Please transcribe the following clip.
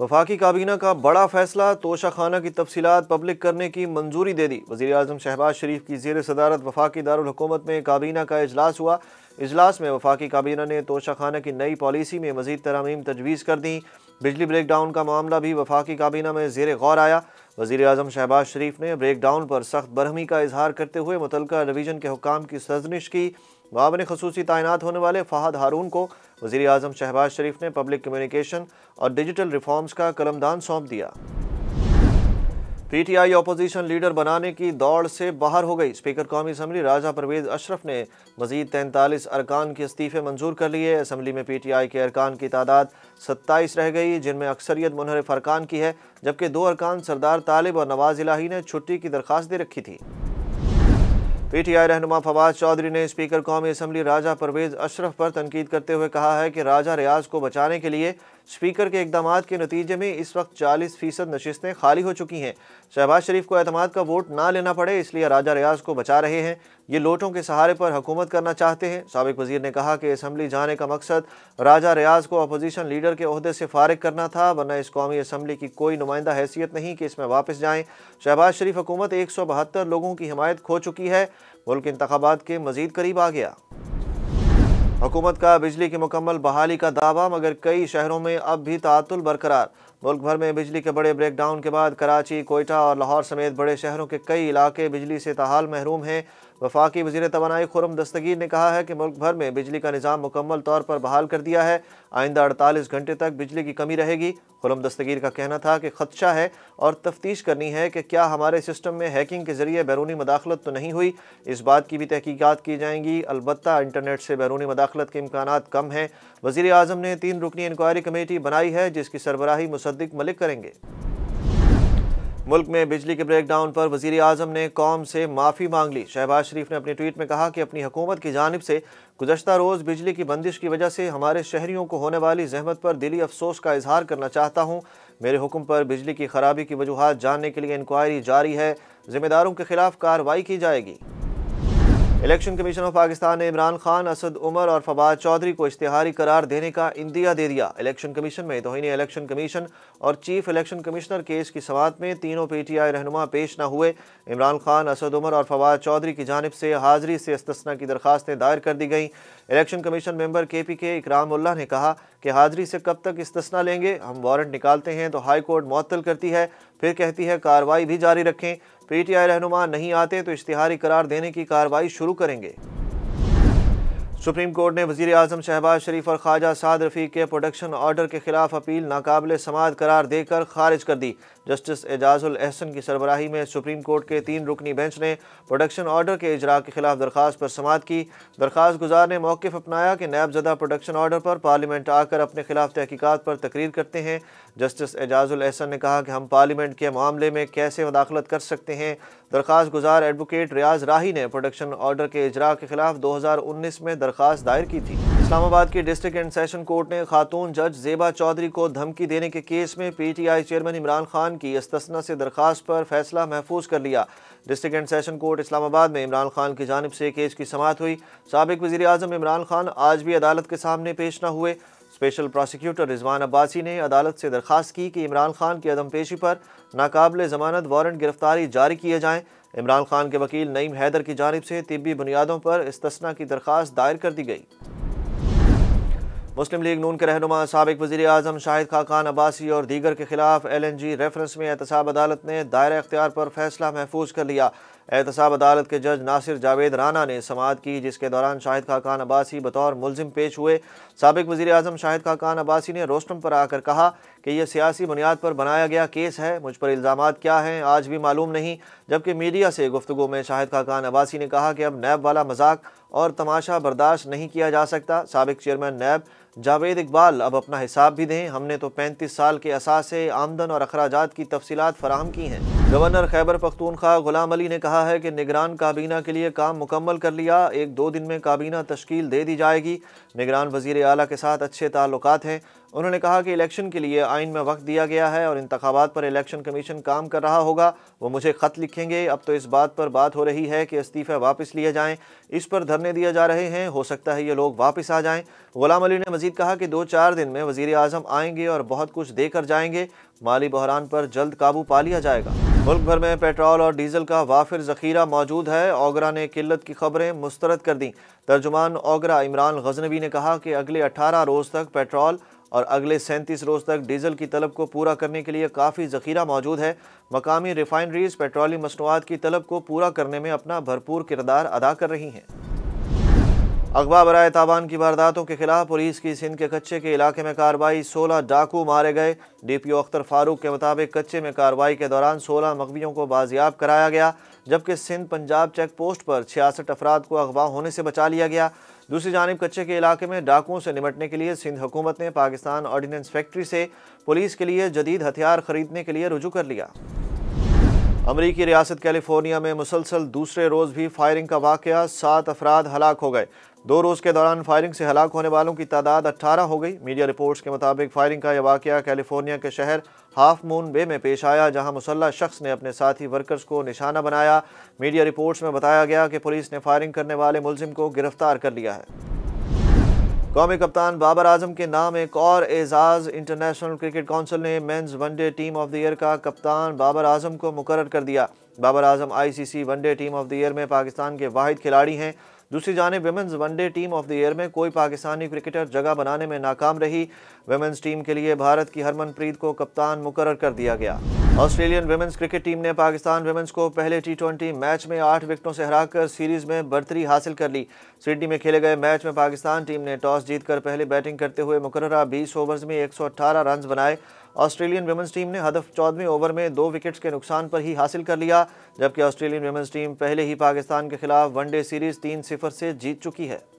वफाकी काबीना का बड़ा फैसला तोशा खाना की तफसीत पब्लिक करने की मंजूरी दे दी वजी अजम शहबाज शरीफ की जेर सदारत वफाकी दारकूमत में काबीना का अजलास हुआ अजलास में वफाकी काबीना ने तोशा खाना की नई पॉलिसी में मजीद तरामीम तजवीज़ कर दी बिजली ब्रेक डाउन का मामला भी वफाकी काबीना में जेर गौर आया वजीर अजम शहबाज शरीफ ने ब्रेक डाउन पर सख्त बरहमी का इजहार करते हुए मुतलका रिवीजन के हकाम की सजनिश की मावन खसूसी तैनात होने वाले फहद हारून को वजीर अजम शहबाज शरीफ ने पब्लिक कम्युनिकेशन और डिजिटल रिफॉर्म्स का कलमदान सौंप दिया पीटीआई ओपोजिशन लीडर बनाने की दौड़ से बाहर हो गई स्पीकर कौमी असम्बली राजा परवेज अशरफ ने मजीद तैंतालीस अरकान के इस्तीफे मंजूर कर लिए असम्बली में पीटीआई के अरकान की तादाद सत्ताईस रह गई जिनमें अक्सरियत मुनहरफ अरकान की है जबकि दो अरकान सरदार तालिब और नवाज इलाही ने छुट्टी की दरख्वास्त दे रखी थी पीटीआई रहनुमा फवाद चौधरी ने स्पीकर कौमी असम्बली राजा परवेज अशरफ पर तनकीद करते हुए कहा है कि राजा रियाज को बचाने के लिए स्पीकर के इकदाम के नतीजे में इस वक्त चालीस फीसद नशस्तें खाली हो चुकी हैं शहबाज शरीफ को अहतमाद का वोट ना लेना पड़े इसलिए राजा रियाज को बचा रहे हैं ये लोटों के सहारे पर हुकूमत करना चाहते हैं सबक वजीर ने कहा कि इसम्बली जाने का मकसद राजा रियाज को अपोजीशन लीडर के अहदे से फारग करना था वरना इस कौमी असम्बली की कोई नुमाइंदा हैसियत नहीं कि इसमें वापस जाएँ शहबाज शरीफ हुकूमत एक सौ बहत्तर लोगों की हमायत खो चुकी है मुल्क इंतबात के मजीद करीब आ गया हुकूमत का बिजली की मुकम्मल बहाली का दावा मगर कई शहरों में अब भी तातुल बरकरार मुल्क भर में बिजली के बड़े ब्रेकडाउन के बाद कराची कोयटा और लाहौर समेत बड़े शहरों के कई इलाके बिजली से ताहाल महरूम हैं वफाकी वजीर तोानाई खुरम दस्तगीर ने कहा है कि मुल्क भर में बिजली का निज़ाम मुकम्मल तौर पर बहाल कर दिया है आइंदा अड़तालीस घंटे तक बिजली की कमी रहेगी खुरम दस्तगीर का कहना था कि खदशा है और तफ्तीश करनी है कि क्या हमारे सिस्टम में हैकिंग के ज़रिए बैरूनी मदाखलत तो नहीं हुई इस बात की भी तहकीकत की जाएंगी अलबत् इंटरनेट से बैरूनी मदाखलत के इम्कान कम हैं वज़ी अजम ने तीन रुकनी इंक्वायरी कमेटी बनाई है जिसकी सरबराही मुसद्दिक मलिक करेंगे मुल्क में बिजली के ब्रेकडाउन पर वजीर अजम ने कौम से माफ़ी मांग ली शहबाज शरीफ ने अपने ट्वीट में कहा कि अपनी हुकूमत की जानब से गुजशत रोज़ बिजली की बंदिश की वजह से हमारे शहरीों को होने वाली जहमत पर दिली अफसोस का इजहार करना चाहता हूँ मेरे हुक्म पर बिजली की खराबी की वजूहत जानने के लिए इंक्वायरी जारी है जिम्मेदारों के खिलाफ कार्रवाई की जाएगी इलेक्शन कमीशन ऑफ पाकिस्तान ने इमरान खान असद उमर और फवाद चौधरी को इश्तिहारी करार देने का इंदिया दे दिया इलेक्शन कमीशन में दोहिने इलेक्शन कमीशन और चीफ इलेक्शन कमिश्नर केस की समात में तीनों पी टी आई रहनुमा पेश न हुए इमरान खान असद उमर और फवाद चौधरी की जानब से हाजिरी से इस्तना की दरखास्तें दायर कर दी गई इलेक्शन कमीशन मेंबर के पी के इकरामुल्ला ने कहा कि हाजिरी से कब तक इस्तना लेंगे हम वारंट निकालते हैं तो हाई कोर्ट मअतल करती है फिर कहती है कार्रवाई भी जारी रखें पीटीआई रहनुमा नहीं आते तो इश्तहारी करार देने की कार्रवाई शुरू करेंगे सुप्रीम कोर्ट ने वजीर अजम शहबाज शरीफ और ख्वाजा साद रफीक के प्रोडक्शन ऑर्डर के खिलाफ अपील नाकबले समात करार देकर खारिज कर दी जस्टिस एजाजुल एहसन की सरबराही में सुप्रीम कोर्ट के तीन रुकनी बेंच ने प्रोडक्शन ऑर्डर के इजरा के खिलाफ दरख्वास्त पर समात की दरख्वास्त गुजार ने मौकफ अपनाया कि नैबजदा प्रोडक्शन ऑर्डर पर पार्लियामेंट आकर अपने खिलाफ तहकीकत पर तकरीर करते हैं जस्टिस एजाजुल एहसन ने कहा कि हम पार्लियामेंट के मामले में कैसे मदाखलत कर सकते हैं दरख्वास्त गुजार एडवोकेट रियाज राही ने प्रोडक्शन ऑर्डर के इजरा के खिलाफ दो हज़ार उन्नीस में दर दरख्वास्त दायर की थी इस्लामाबाद के डिस्ट्रिक्ट एंड सेशन कोर्ट ने खातून जज जेबा चौधरी को धमकी देने के केस में P T I chairman Imran Khan की इस्तना से दरखास्त पर फैसला महफूज कर लिया district and session court Islamabad में इमरान खान की जानब से केस की समात हुई सबक वजी अजम इमरान खान आज भी अदालत के सामने पेश न हुए स्पेशल प्रोसिक्यूटर रिजवान अब्बासी ने अदालत से दरख्वास्त की कि इमरान खान की अदम पेशी पर नाकबले जमानत वारंट गिरफ्तारी जारी किए जाएँ इमरान खान के वकील नईम हैदर की जानब से तबी बुनियादों पर इस्तना की दरख्वास्त दायर कर दी गई मुस्लिम लीग नून के रहनुमा सबक वजी अजम शाहिद खाकान अब्बासी और दीगर के खिलाफ एल एन जी रेफरेंस में एहतसाब अदालत ने दायरा अख्तियार पर फैसला महफूज कर लिया एहतसाब अदालत के जज नासिर जावेद राना ने समात की जिसके दौरान शाहिद खाकान अब्बासी बतौर मुलजिम पेश हुए सबक वजी अजम शाहिद खाकान अब्बासी ने रोस्टम पर आकर कहा कि यह सियासी बुनियाद पर बनाया गया केस है मुझ पर इल्ज़ाम क्या हैं आज भी मालूम नहीं जबकि मीडिया से गुफ्तु में शाहिद खाकान अब्बासी ने कहा कि अब नैब वाला मजाक और तमाशा बर्दाश्त नहीं किया जा सकता सबक चेयरमैन नैब जावेद इकबाल अब अपना हिसाब भी दें हमने तो पैंतीस साल के असासे आमदन और अखराज की तफसीत फराहम की हैं गवर्नर खैबर पख्तूनख्वा गुलाम अली ने कहा कहा है कि निगरान काबीना के लिए काम मुकम्मल कर लिया एक दो दिन में काबीना तश्कील दे दी जाएगी निगरान वजीर अली के साथ अच्छे ताल्लुक हैं उन्होंने कहा कि इलेक्शन के लिए आइन में वक्त दिया गया है और इंतबात पर इलेक्शन कमीशन काम कर रहा होगा वो मुझे ख़त लिखेंगे अब तो इस बात पर बात हो रही है कि इस्तीफ़े वापस लिए जाएं इस पर धरने दिए जा रहे हैं हो सकता है ये लोग वापस आ जाएं गुलाम अली ने मजीद कहा कि दो चार दिन में वजीर अजम आएंगे और बहुत कुछ देकर जाएंगे माली बहरान पर जल्द काबू पा लिया जाएगा मुल्क भर में पेट्रोल और डीजल का वाफिर जखीरा मौजूद है ओगरा ने किल्लत की खबरें मुस्तरद कर दी तर्जुमान ओगरा इमरान गजनबी ने कहा कि अगले अठारह रोज़ तक पेट्रोल और अगले सैंतीस रोज़ तक डीजल की तलब को पूरा करने के लिए काफ़ी ज़खीरा मौजूद है मकामी रिफाइनरीज पेट्रोलियम मसनूआत की तलब को पूरा करने में अपना भरपूर किरदार अदा कर रही हैं अगवा बरए ताबान की वारदातों के खिलाफ पुलिस की सिंध के कच्चे के इलाके में कार्रवाई सोलह डाकू मारे गए D P O Akhtar Farooq के मुताबिक कच्चे में कार्रवाई के दौरान सोलह मकबियों को बाजियाब कराया गया जबकि सिंध पंजाब चेक पोस्ट पर छियासठ अफराद को अगवा होने से बचा लिया गया दूसरी जानब कच्चे के इलाके में डाकुओं से निपटने के लिए सिंध हुकूमत ने पाकिस्तान ऑर्डीनेंस फैक्ट्री से पुलिस के लिए जदीद हथियार खरीदने के लिए रुजू कर लिया अमरीकी रियासत कैलिफोर्निया में मुसलसल दूसरे रोज़ भी फायरिंग का वाक़ सात अफराद हलाक हो गए दो रोज़ के दौरान फायरिंग से हलाक होने वालों की तादाद अट्ठारह हो गई मीडिया रिपोर्ट्स के मुताबिक फायरिंग का यह वाक़ कैलिफोर्निया के शहर हाफ मून बे में पेश आया जहां मुसल्ला शख्स ने अपने साथी वर्कर्स को निशाना बनाया मीडिया रिपोर्ट्स में बताया गया कि पुलिस ने फायरिंग करने वाले मुलजिम को गिरफ्तार कर लिया है कौमी कप्तान बाबर आजम के नाम एक और एजाज़ इंटरनेशनल क्रिकेट काउंसिल ने men's one day team of the year का कप्तान बाबर आजम को मुकर कर दिया Babar Azam ICC one day team of the year में पाकिस्तान के वाहिद खिलाड़ी हैं दूसरी जानब women's one day team of the year में कोई पाकिस्तानी क्रिकेटर जगह बनाने में नाकाम रही वेमेंस टीम के लिए भारत की हरमनप्रीत को कप्तान मुकर कर दिया गया ऑस्ट्रेलियन वेमेंस क्रिकेट टीम ने पाकिस्तान वेमेंस को पहले टी मैच में आठ विकेटों से हराकर सीरीज में बढ़तरी हासिल कर ली सिडनी में खेले गए मैच में पाकिस्तान टीम ने टॉस जीतकर पहले बैटिंग करते हुए मुकर्रा बीस ओवर्स में 118 रन बनाए ऑस्ट्रेलियन वेमेंस टीम ने हदफ चौदहवें ओवर में दो विकेट्स के नुकसान पर ही हासिल कर लिया जबकि ऑस्ट्रेलियन वेमेंस टीम पहले ही पाकिस्तान के खिलाफ वनडे सीरीज तीन सिफर से जीत चुकी है